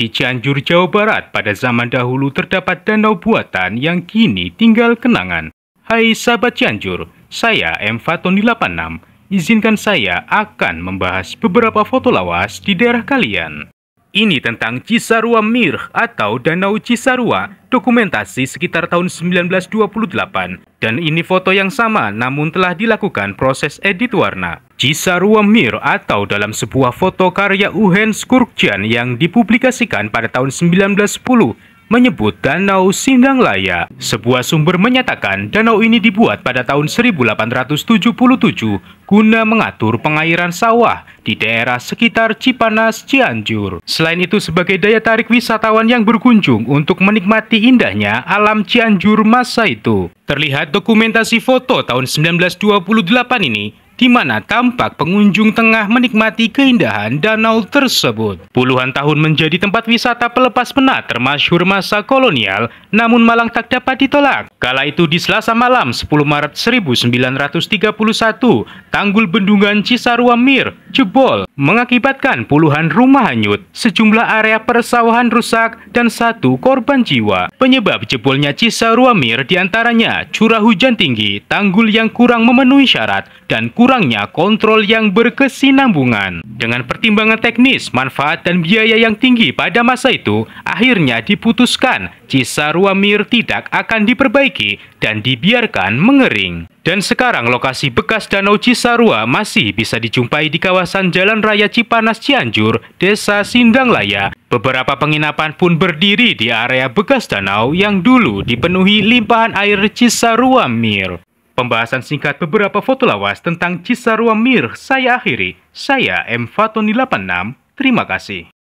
Di Cianjur, Jawa Barat, pada zaman dahulu terdapat danau buatan yang kini tinggal kenangan. Hai sahabat Cianjur, saya M. Fatoni 86. Izinkan saya akan membahas beberapa foto lawas di daerah kalian. Ini tentang Cisarua Mir atau Danau Cisarua, dokumentasi sekitar tahun 1928. Dan ini foto yang sama namun telah dilakukan proses edit warna. Cisarua Mir atau dalam sebuah foto karya Uhen Skurkjan yang dipublikasikan pada tahun 1910 menyebut Danau Laya. Sebuah sumber menyatakan danau ini dibuat pada tahun 1877 guna mengatur pengairan sawah di daerah sekitar Cipanas, Cianjur. Selain itu sebagai daya tarik wisatawan yang berkunjung untuk menikmati indahnya alam Cianjur masa itu. Terlihat dokumentasi foto tahun 1928 ini di mana tampak pengunjung tengah menikmati keindahan danau tersebut. Puluhan tahun menjadi tempat wisata pelepas penat termasyur masa kolonial, namun Malang tak dapat ditolak. Kala itu di Selasa malam 10 Maret 1931, Tanggul Bendungan Cisarua Mir jebol, mengakibatkan puluhan rumah hanyut, sejumlah area persawahan rusak, dan satu korban jiwa. Penyebab jebolnya Cisarua-Mir diantaranya curah hujan tinggi, tanggul yang kurang memenuhi syarat, dan kurangnya kontrol yang berkesinambungan. Dengan pertimbangan teknis, manfaat, dan biaya yang tinggi pada masa itu, akhirnya diputuskan Cisarua-Mir tidak akan diperbaiki dan dibiarkan mengering. Dan sekarang lokasi bekas Danau Cisarua masih bisa dijumpai di kawasan Jalan Raya Cipanas Cianjur, Desa Sindanglaya. Beberapa penginapan pun berdiri di area bekas danau yang dulu dipenuhi limpahan air Cisarua Mir. Pembahasan singkat beberapa foto lawas tentang Cisarua Mir saya akhiri. Saya M. Fatoni 86, terima kasih.